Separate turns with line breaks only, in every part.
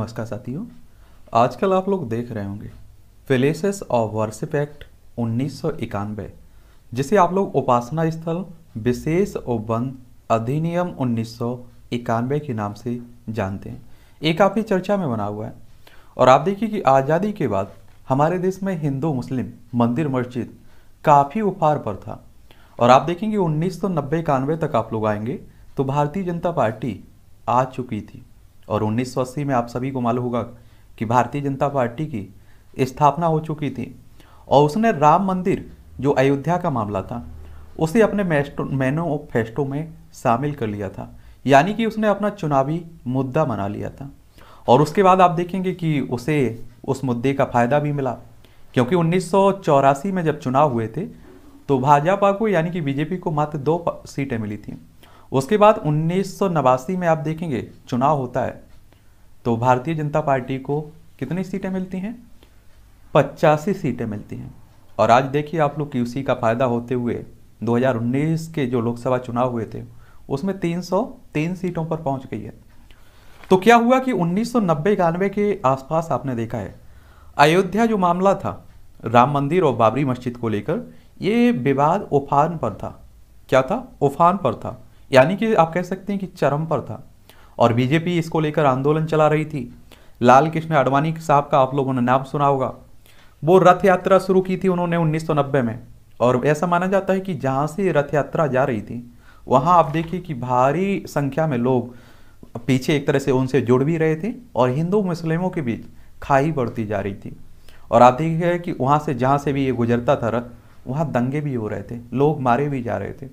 नमस्कार साथियों आजकल आप लोग देख रहे होंगे फेलेसेस ऑफ वर्शिप एक्ट उन्नीस जिसे आप लोग उपासना स्थल विशेष उपबंध अधिनियम उन्नीस के नाम से जानते हैं ये काफ़ी चर्चा में बना हुआ है और आप देखिए कि आज़ादी के बाद हमारे देश में हिंदू मुस्लिम मंदिर मस्जिद काफ़ी उपहार पर था और आप देखेंगे उन्नीस सौ तक आप लोग आएंगे तो भारतीय जनता पार्टी आ चुकी थी और 1980 में आप सभी को मालूम होगा कि भारतीय जनता पार्टी की स्थापना हो चुकी थी और उसने राम मंदिर जो अयोध्या का मामला था उसे अपने मैनो फेस्टो में शामिल कर लिया था यानी कि उसने अपना चुनावी मुद्दा बना लिया था और उसके बाद आप देखेंगे कि उसे उस मुद्दे का फायदा भी मिला क्योंकि उन्नीस में जब चुनाव हुए थे तो भाजपा को यानी कि बीजेपी को मात्र दो सीटें मिली थी उसके बाद उन्नीस में आप देखेंगे चुनाव होता है तो भारतीय जनता पार्टी को कितनी सीटें मिलती हैं पचासी सीटें मिलती हैं और आज देखिए आप लोग क्यूसी का फ़ायदा होते हुए 2019 के जो लोकसभा चुनाव हुए थे उसमें 303 सीटों पर पहुंच गई है तो क्या हुआ कि उन्नीस सौ के आसपास आपने देखा है अयोध्या जो मामला था राम मंदिर और बाबरी मस्जिद को लेकर ये विवाद उफान पर था क्या था उफान पर था यानी कि आप कह सकते हैं कि चरम पर था और बीजेपी इसको लेकर आंदोलन चला रही थी लाल कृष्ण आडवाणी साहब का आप लोगों ने नाम सुना होगा वो रथ यात्रा शुरू की थी उन्होंने 1990 में और ऐसा माना जाता है कि जहाँ से रथ यात्रा जा रही थी वहाँ आप देखिए कि भारी संख्या में लोग पीछे एक तरह से उनसे जुड़ भी रहे थे और हिंदू मुस्लिमों के बीच खाई बढ़ती जा रही थी और आप देखिए कि वहाँ से जहाँ से भी ये गुजरता था रथ वहाँ दंगे भी हो रहे थे लोग मारे भी जा रहे थे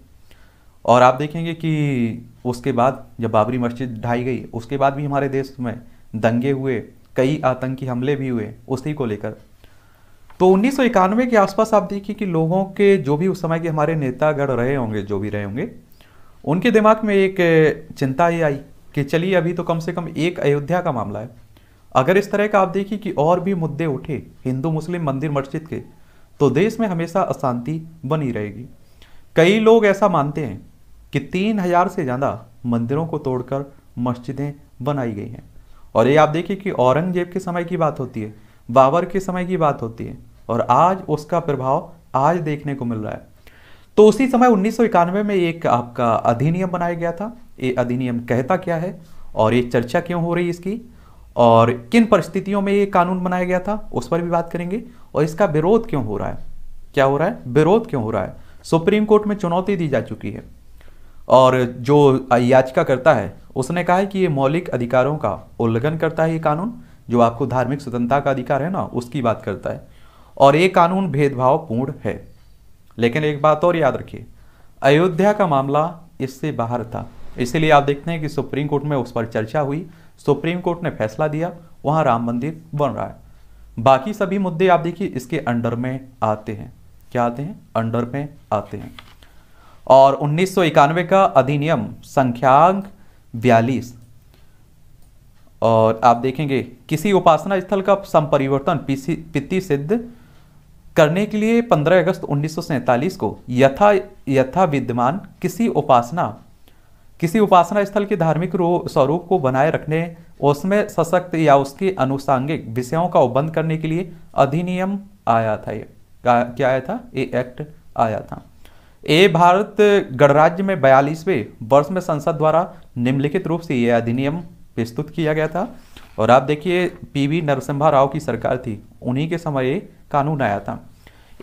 और आप देखेंगे कि उसके बाद जब बाबरी मस्जिद ढाई गई उसके बाद भी हमारे देश में दंगे हुए कई आतंकी हमले भी हुए उसी को लेकर तो उन्नीस के आसपास आप देखिए कि लोगों के जो भी उस समय के हमारे नेतागढ़ रहे होंगे जो भी रहे होंगे उनके दिमाग में एक चिंता ये आई कि चलिए अभी तो कम से कम एक अयोध्या का मामला है अगर इस तरह का आप देखिए कि और भी मुद्दे उठे हिंदू मुस्लिम मंदिर मस्जिद के तो देश में हमेशा अशांति बनी रहेगी कई लोग ऐसा मानते हैं कि तीन हजार से ज़्यादा मंदिरों को तोड़कर मस्जिदें बनाई गई हैं और ये आप देखिए कि औरंगजेब के समय की बात होती है बाबर के समय की बात होती है और आज उसका प्रभाव आज देखने को मिल रहा है तो उसी समय उन्नीस में एक आपका अधिनियम बनाया गया था ये अधिनियम कहता क्या है और ये चर्चा क्यों हो रही इसकी और किन परिस्थितियों में ये कानून बनाया गया था उस पर भी बात करेंगे और इसका विरोध क्यों हो रहा है क्या हो रहा है विरोध क्यों हो रहा है सुप्रीम कोर्ट में चुनौती दी जा चुकी है और जो याचिका करता है उसने कहा है कि ये मौलिक अधिकारों का उल्लंघन करता है ये कानून जो आपको धार्मिक स्वतंत्रता का अधिकार है ना उसकी बात करता है और ये कानून भेदभावपूर्ण है लेकिन एक बात और याद रखिए अयोध्या का मामला इससे बाहर था इसीलिए आप देखते हैं कि सुप्रीम कोर्ट में उस पर चर्चा हुई सुप्रीम कोर्ट ने फैसला दिया वहाँ राम मंदिर बन रहा है बाकी सभी मुद्दे आप देखिए इसके अंडर में आते हैं क्या आते हैं अंडर में आते हैं और उन्नीस का अधिनियम संख्यांक बयालीस और आप देखेंगे किसी उपासना स्थल का संपरिवर्तन पिति सिद्ध करने के लिए 15 अगस्त उन्नीस को यथा यथा विद्यमान किसी उपासना किसी उपासना स्थल के धार्मिक स्वरूप को बनाए रखने उसमें सशक्त या उसके अनुसांगिक विषयों का उपबंध करने के लिए अधिनियम आया था ये क्या आया था ये एक्ट आया था ए भारत गणराज्य में बयालीसवें वर्ष में संसद द्वारा निम्नलिखित रूप से यह अधिनियम प्रस्तुत किया गया था और आप देखिए पीवी नरसिम्हा राव की सरकार थी उन्हीं के समय ये कानून आया था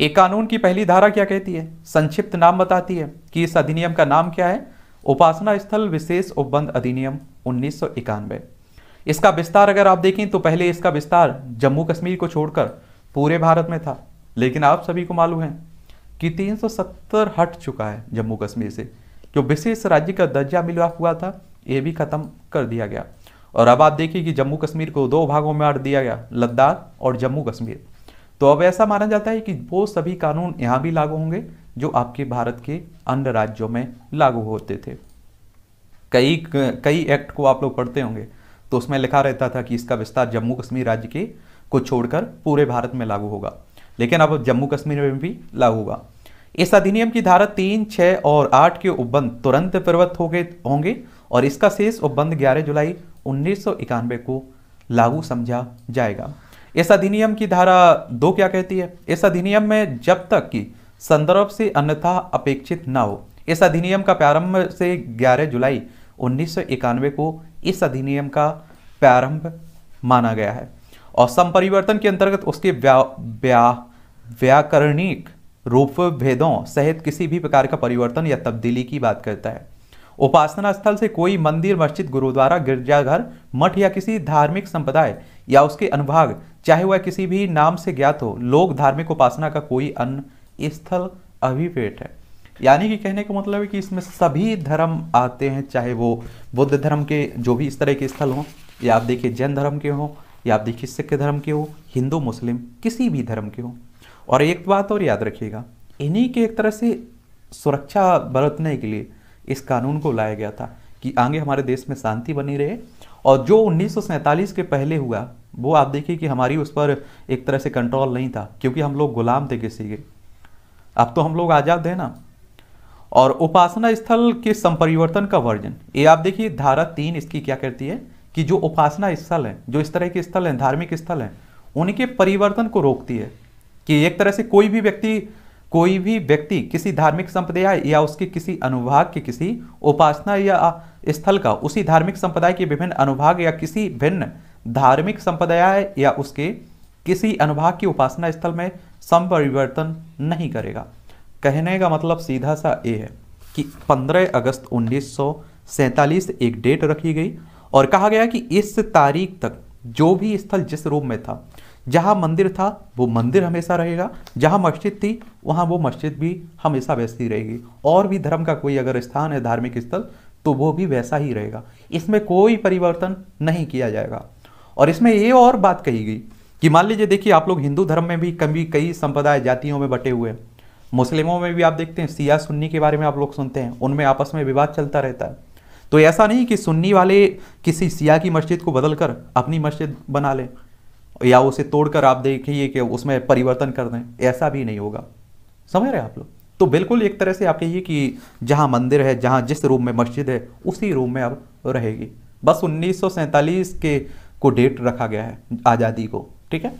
एक कानून की पहली धारा क्या कहती है संक्षिप्त नाम बताती है कि इस अधिनियम का नाम क्या है उपासना स्थल विशेष उपबंध अधिनियम उन्नीस इसका विस्तार अगर आप देखें तो पहले इसका विस्तार जम्मू कश्मीर को छोड़कर पूरे भारत में था लेकिन आप सभी को मालूम है कि 370 हट चुका है जम्मू कश्मीर से जो विशेष राज्य का दर्जा मिला हुआ था ये भी खत्म कर दिया गया और अब आप देखिए कि जम्मू कश्मीर को दो भागों में आट दिया गया लद्दाख और जम्मू कश्मीर तो अब ऐसा माना जाता है कि वो सभी कानून यहाँ भी लागू होंगे जो आपके भारत के अन्य राज्यों में लागू होते थे कई कई एक्ट को आप लोग पढ़ते होंगे तो उसमें लिखा रहता था कि इसका विस्तार जम्मू कश्मीर राज्य के को छोड़कर पूरे भारत में लागू होगा लेकिन अब जम्मू कश्मीर में भी लागू होगा इस अधिनियम की धारा तीन छः और आठ के उपबंध तुरंत प्रवृत्त हो गए होंगे और इसका शेष उपबंध ग्यारह जुलाई उन्नीस को लागू समझा जाएगा इस अधिनियम की धारा दो क्या कहती है इस अधिनियम में जब तक कि संदर्भ से अन्यथा अपेक्षित ना हो इस अधिनियम का प्रारंभ से 11 जुलाई उन्नीस को इस अधिनियम का प्रारंभ माना गया है और संपरिवर्तन के अंतर्गत उसके व्या व्याकरणिक रूप भेदों सहित किसी भी प्रकार का परिवर्तन या तब्दीली की बात करता है उपासना स्थल से कोई मंदिर मस्जिद गुरुद्वारा गिरजाघर मठ या किसी धार्मिक संप्रदाय या उसके अनुभाग चाहे वह किसी भी नाम से ज्ञात हो लोग धार्मिक उपासना का कोई अन्य स्थल अभिपेट है यानी कि कहने का मतलब है कि इसमें सभी धर्म आते हैं चाहे वो बुद्ध धर्म के जो भी इस तरह के स्थल हों या आप देखिए जैन धर्म के हों या आप देखिए सिख धर्म के हो हिंदू मुस्लिम किसी भी धर्म के हो और एक बात और याद रखिएगा इन्हीं के एक तरह से सुरक्षा बरतने के लिए इस कानून को लाया गया था कि आगे हमारे देश में शांति बनी रहे और जो उन्नीस के पहले हुआ वो आप देखिए कि हमारी उस पर एक तरह से कंट्रोल नहीं था क्योंकि हम लोग गुलाम थे किसी के अब तो हम लोग आज़ाद हैं ना और उपासना स्थल के संपरिवर्तन का वर्जन ये आप देखिए धारा तीन इसकी क्या करती है कि जो उपासना स्थल हैं जो इस तरह के स्थल हैं धार्मिक स्थल हैं उनके परिवर्तन को रोकती है कि एक तरह से कोई भी व्यक्ति कोई भी व्यक्ति किसी धार्मिक संप्रदाय या उसके किसी अनुभाग के किसी उपासना या स्थल का उसी धार्मिक संप्रदाय के विभिन्न अनुभाग या किसी भिन्न धार्मिक संप्रदाय या उसके किसी अनुभाग की उपासना स्थल में संपरिवर्तन नहीं करेगा कहने का मतलब सीधा सा ये है कि 15 अगस्त उन्नीस एक डेट रखी गई और कहा गया कि इस तारीख तक जो भी स्थल जिस रूप में था जहाँ मंदिर था वो मंदिर हमेशा रहेगा जहाँ मस्जिद थी वहाँ वो मस्जिद भी हमेशा वैसी रहेगी और भी धर्म का कोई अगर स्थान है धार्मिक स्थल तो वो भी वैसा ही रहेगा इसमें कोई परिवर्तन नहीं किया जाएगा और इसमें ये और बात कही गई कि मान लीजिए देखिए आप लोग हिंदू धर्म में भी कभी कई संप्रदाय जातियों में बटे हुए हैं मुस्लिमों में भी आप देखते हैं सिया सुन्नी के बारे में आप लोग सुनते हैं उनमें आपस में विवाद चलता रहता है तो ऐसा नहीं कि सुन्नी वाले किसी सिया की मस्जिद को बदल कर अपनी मस्जिद बना लें या उसे तोड़कर आप देखिए कि उसमें परिवर्तन कर दें ऐसा भी नहीं होगा समझ रहे आप लोग तो बिल्कुल एक तरह से आप कहिए कि जहाँ मंदिर है जहाँ जिस रूम में मस्जिद है उसी रूम में अब रहेगी बस उन्नीस के को डेट रखा गया है आज़ादी को ठीक है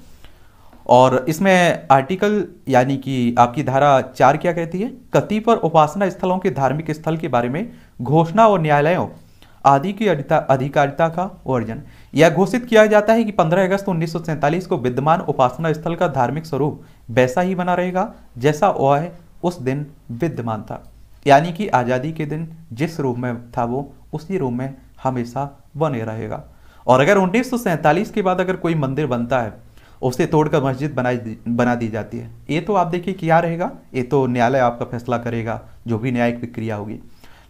और इसमें आर्टिकल यानी कि आपकी धारा चार क्या कहती है कति पर उपासना स्थलों के धार्मिक स्थल के बारे में घोषणा और न्यायालयों आदि की अधिकारिता का वर्जन यह घोषित किया जाता है कि 15 अगस्त उन्नीस को विद्यमान उपासना स्थल का धार्मिक स्वरूप वैसा ही बना रहेगा जैसा वह उस दिन विद्यमान था यानी कि आज़ादी के दिन जिस रूप में था वो उसी रूप में हमेशा बने रहेगा और अगर उन्नीस के बाद अगर कोई मंदिर बनता है उसे तोड़कर मस्जिद बनाई बना दी जाती है ये तो आप देखिए क्या रहेगा ये तो न्यायालय आपका फैसला करेगा जो भी न्यायिक प्रक्रिया होगी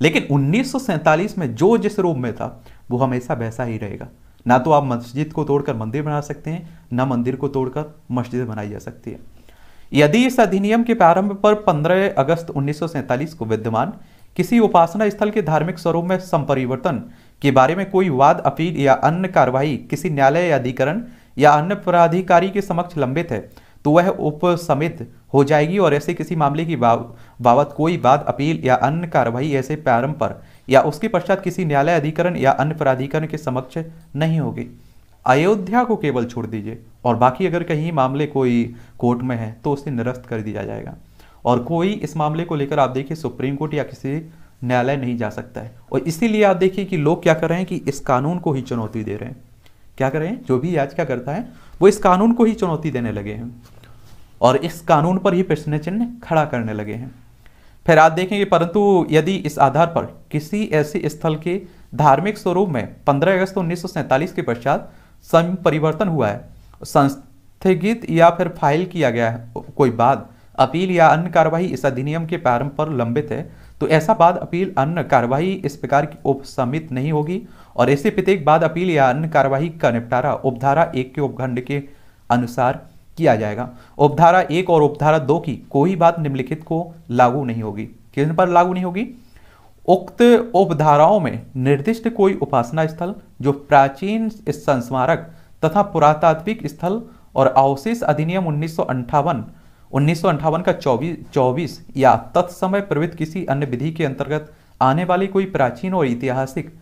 लेकिन उन्नीस में जो जिस रूप में था वो हमेशा वैसा ही रहेगा ना तो आप मस्जिद को तोड़कर मंदिर बना सकते हैं ना मंदिर को तोड़कर मस्जिद बनाई जा सकती है यदि इस अधिनियम के प्रारंभ पर 15 अगस्त उन्नीस को विद्यमान किसी उपासना स्थल के धार्मिक स्वरूप में संपरिवर्तन के बारे में कोई वाद अपील या अन्य कार्यवाही किसी न्यायालय या अधिकरण या अन्य प्राधिकारी के समक्ष लंबित है तो वह उपसमित हो जाएगी और ऐसे किसी मामले की बाबत कोई बात अपील या अन्य कार्रवाई ऐसे प्रारंभ पर या उसके पश्चात किसी न्यायालय अधिकरण या अन्य प्राधिकरण के समक्ष नहीं होगी अयोध्या को केवल छोड़ दीजिए और बाकी अगर कहीं मामले कोई कोर्ट में है तो उसे निरस्त कर दिया जाएगा और कोई इस मामले को लेकर आप देखिए सुप्रीम कोर्ट या किसी न्यायालय नहीं जा सकता है और इसीलिए आप देखिए कि लोग क्या कर रहे हैं कि इस कानून को ही चुनौती दे रहे हैं क्या कर रहे हैं जो भी याचिका करता है वो इस कानून को ही चुनौती देने लगे हैं और इस कानून पर ही प्रश्न चिन्ह खड़ा करने लगे हैं फिर आप देखेंगे परंतु यदि इस आधार पर किसी ऐसे स्थल के धार्मिक स्वरूप में 15 अगस्त उन्नीस के पश्चात स्वयं परिवर्तन हुआ है संस्थगित या फिर फाइल किया गया है कोई बाद अपील या अन्य कार्यवाही इस अधिनियम के प्रारंभ पर लंबित है तो ऐसा बाद अपील अन्य कार्यवाही इस प्रकार की उपसमित नहीं होगी और ऐसे प्रत्येक बाद अपील या अन्य कार्यवाही का निपटारा उपधारा एक के उपखंड के अनुसार किया जाएगा उपधारा एक और उपधारा दो की कोई बात निम्नलिखित को लागू नहीं होगी किस पर लागू नहीं होगी उक्त उपधाराओं में निर्दिष्ट कोई उपासना स्थल जो प्राचीन संस्मारक तथा पुरातात्विक स्थल और अवशेष अधिनियम उन्नीस उन्नीस का चौबीस 24 या तत्समय प्रवृत्त किसी अन्य विधि के अंतर्गत आने वाली कोई प्राचीन और ऐतिहासिक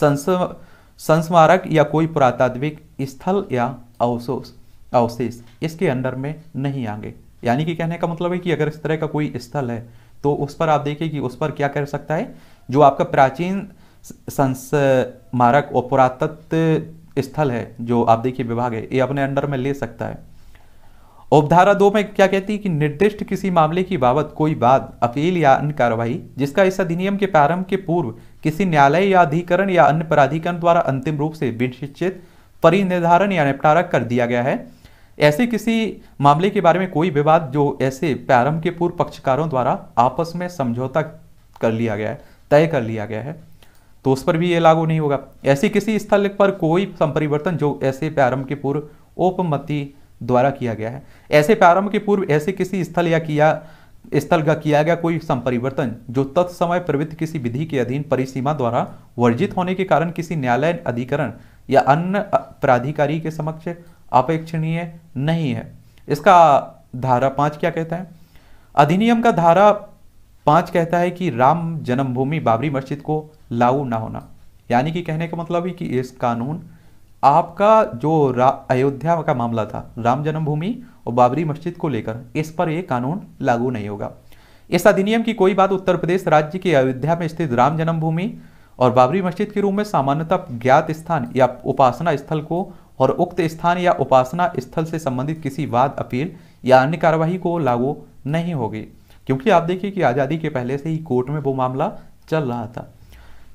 संस्मारक या कोई पुरातात्विक स्थल या अवशोष अवशेष इसके अंडर में नहीं आएंगे यानी कि कहने का मतलब है कि अगर इस तरह का कोई स्थल है तो उस पर आप देखिए कि उस पर क्या कर सकता है जो आपका प्राचीन संस्मारक और पुरातत्व स्थल है जो आप देखिए विभाग है ये अपने अंडर में ले सकता है उपधारा दो में क्या कहती है कि निर्दिष्ट किसी मामले की बाबत कोई बात अपील या अन्य कार्रवाई जिसका इस अधिनियम के प्रारंभ के पूर्व किसी न्यायालय या अधिकरण या अन्य प्राधिकरण द्वारा अंतिम रूप से विशिष्ट परिनिर्धारण या निपटारा कर दिया गया है ऐसे किसी मामले के बारे में कोई विवाद जो ऐसे प्रारंभ के पूर्व पक्षकारों द्वारा आपस में समझौता कर लिया गया है तय कर लिया गया है तो उस पर भी ये लागू नहीं होगा ऐसे किसी स्थल पर कोई संपरिवर्तन जो ऐसे प्रारंभ के पूर्व उपमति द्वारा किया गया है ऐसे प्रारंभ के पूर्व ऐसे किसी स्थल या किया स्थल का किया गया कोई संपरिवर्तन जो तत्समय प्रवृत्त किसी विधि के अधीन परिसीमा द्वारा वर्जित होने के कारण किसी न्यायालय अधिकरण या अन्य प्राधिकारी के समक्ष अपेक्षणीय नहीं है इसका धारा पांच क्या कहता है अधिनियम का धारा पांच कहता है कि राम जन्मभूमि बाबरी मस्जिद को लागू ना होना यानी कि कहने का मतलब है कि इस कानून आपका जो अयोध्या का मामला था राम जन्मभूमि और बाबरी मस्जिद को लेकर इस पर यह कानून लागू नहीं होगा इस अधिनियम की कोई बात उत्तर प्रदेश राज्य के अयोध्या में स्थित राम जन्मभूमि और बाबरी मस्जिद के रूप में सामान्यतः ज्ञात स्थान या उपासना स्थल को और उक्त स्थान या उपासना स्थल से संबंधित किसी वाद अपील या अन्य कार्यवाही को लागू नहीं होगी क्योंकि आप देखिए कि आज़ादी के पहले से ही कोर्ट में वो मामला चल रहा था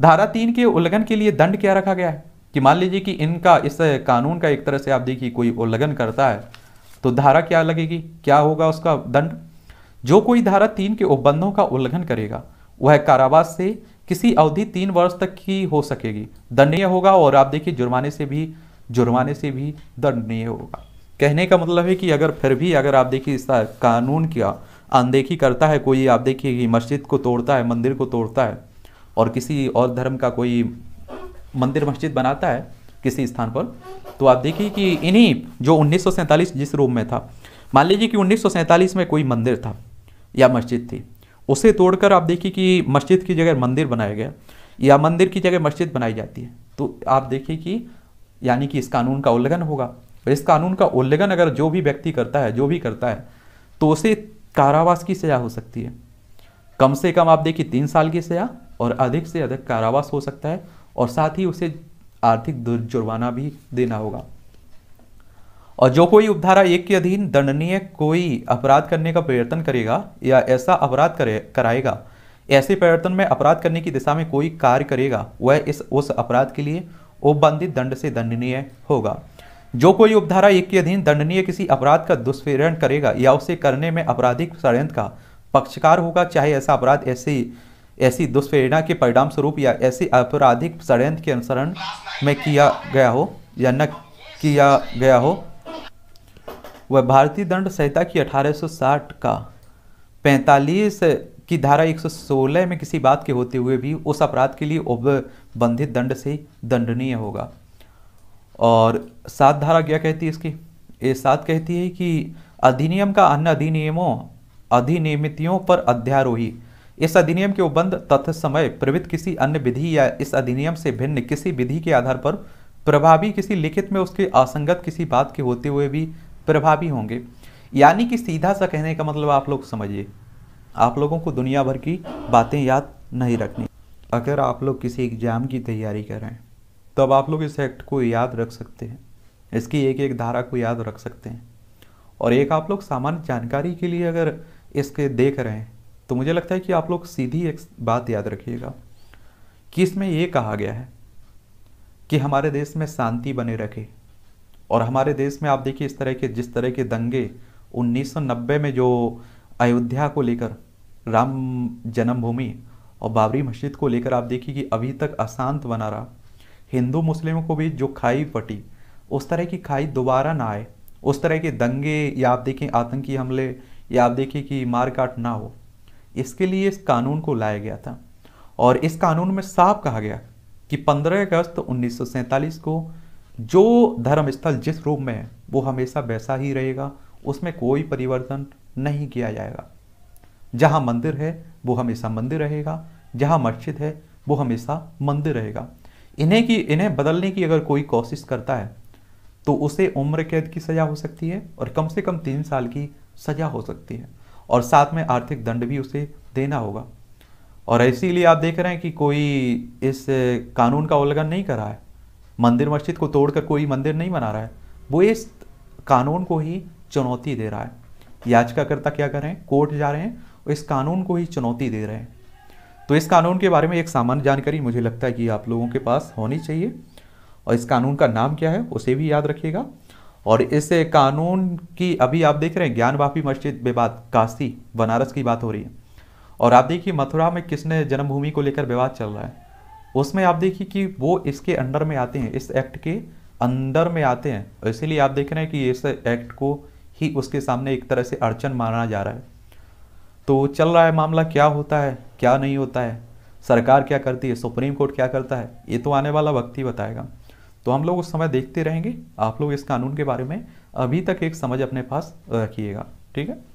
धारा तीन के उल्लंघन के लिए दंड क्या रखा गया है कि मान लीजिए कि इनका इस कानून का एक तरह से आप देखिए कोई उल्लंघन करता है तो धारा क्या लगेगी क्या होगा उसका दंड जो कोई धारा तीन के उपबंधों का उल्लंघन करेगा वह कारावास से किसी अवधि तीन वर्ष तक की हो सकेगी दंडनीय होगा और आप देखिए जुर्माने से भी जुर्माने से भी दंडनीय होगा कहने का मतलब है कि अगर फिर भी अगर आप देखिए इस कानून की अनदेखी करता है कोई आप देखिए कि मस्जिद को तोड़ता है मंदिर को तोड़ता है और किसी और धर्म का कोई मंदिर मस्जिद बनाता है किसी स्थान पर तो आप देखिए कि इन्हीं जो उन्नीस जिस रूम में था मान लीजिए कि उन्नीस में कोई मंदिर था या मस्जिद थी उसे तोड़कर आप देखिए कि मस्जिद की जगह मंदिर बनाया गया या मंदिर की जगह मस्जिद बनाई जाती है तो आप देखिए कि यानी कि इस कानून का उल्लंघन होगा और इस कानून का उल्लंघन अगर जो भी व्यक्ति करता है जो भी करता है तो उसे कारावास की सजा हो सकती है कम से कम आप देखिए तीन साल की सजा और अधिक से अधिक कारावास हो सकता है और साथ ही उसे आर्थिक जुर्माना भी देना होगा और जो कोई उपधारा एक के अधीन दंडनीय कोई अपराध करने का प्रयत्न करेगा या ऐसा अपराध करे कराएगा ऐसे प्रयत्न में अपराध करने की दिशा में कोई कार्य करेगा वह इस उस अपराध के लिए उपबंधित दंड से दंडनीय होगा जो कोई उपधारा एक के अधीन दंडनीय किसी अपराध का दुष्प्रेरण करेगा या उसे करने में आपराधिक षडयंत्र का पक्षकार होगा चाहे ऐसा अपराध ऐसी ऐसी दुष्प्रेरणा के परिणाम स्वरूप या ऐसे आपराधिक षडयंत्र के अनुसरण में किया गया हो या न किया गया हो वह भारतीय दंड संहिता की 1860 का 45 की धारा 116 में किसी बात के होते हुए भी उस अपराध के लिए उपबंधित दंड से दंडनीय होगा और सात धारा क्या कहती है इसकी ये सात कहती है कि अधिनियम का अन्य अधिनियमों अधिनियमितियों पर अध्यारोही इस अधिनियम के उपबंध तथ्य समय प्रवृत्त किसी अन्य विधि या इस अधिनियम से भिन्न किसी विधि के आधार पर प्रभावी किसी लिखित में उसके असंगत किसी बात के होते हुए भी प्रभावी होंगे यानी कि सीधा सा कहने का मतलब आप लोग समझिए आप लोगों को दुनिया भर की बातें याद नहीं रखनी अगर आप लोग किसी एग्ज़ाम की तैयारी कर रहे हैं तब तो आप लोग इस एक्ट को याद रख सकते हैं इसकी एक एक धारा को याद रख सकते हैं और एक आप लोग सामान्य जानकारी के लिए अगर इसके देख रहे हैं तो मुझे लगता है कि आप लोग सीधी एक बात याद रखिएगा कि इसमें ये कहा गया है कि हमारे देश में शांति बने रखे और हमारे देश में आप देखिए इस तरह के जिस तरह के दंगे 1990 में जो अयोध्या को लेकर राम जन्मभूमि और बाबरी मस्जिद को लेकर आप देखिए कि अभी तक अशांत बना रहा हिंदू मुस्लिमों को भी जो खाई फटी उस तरह की खाई दोबारा ना आए उस तरह के दंगे या आप देखें आतंकी हमले या आप देखिए कि मारकाट ना हो इसके लिए इस कानून को लाया गया था और इस कानून में साफ कहा गया कि 15 अगस्त उन्नीस को जो धर्मस्थल जिस रूप में है वो हमेशा वैसा ही रहेगा उसमें कोई परिवर्तन नहीं किया जाएगा जहाँ मंदिर है वो हमेशा मंदिर रहेगा जहाँ मस्जिद है वो हमेशा मंदिर रहेगा इन्हें की इन्हें बदलने की अगर कोई कोशिश करता है तो उसे उम्र कैद की सज़ा हो सकती है और कम से कम तीन साल की सज़ा हो सकती है और साथ में आर्थिक दंड भी उसे देना होगा और इसीलिए आप देख रहे हैं कि कोई इस कानून का उल्लंघन नहीं करा है मंदिर मस्जिद को तोड़कर कोई मंदिर नहीं बना रहा है वो इस कानून को ही चुनौती दे रहा है याचिकाकर्ता क्या कर रहे हैं कोर्ट जा रहे हैं और इस कानून को ही चुनौती दे रहे हैं तो इस कानून के बारे में एक सामान्य जानकारी मुझे लगता है कि आप लोगों के पास होनी चाहिए और इस कानून का नाम क्या है उसे भी याद रखिएगा और इस कानून की अभी आप देख रहे हैं ज्ञान वापी मस्जिद विवाद काशी बनारस की बात हो रही है और आप देखिए मथुरा में किसने जन्मभूमि को लेकर विवाद चल रहा है उसमें आप देखिए कि वो इसके अंडर में आते हैं इस एक्ट के अंदर में आते हैं इसीलिए आप देख रहे हैं कि इस एक्ट को ही उसके सामने एक तरह से अड़चन माना जा रहा है तो चल रहा है मामला क्या होता है क्या नहीं होता है सरकार क्या करती है सुप्रीम कोर्ट क्या करता है ये तो आने वाला वक्त ही बताएगा तो हम लोग उस समय देखते रहेंगे आप लोग इस कानून के बारे में अभी तक एक समझ अपने पास रखिएगा ठीक है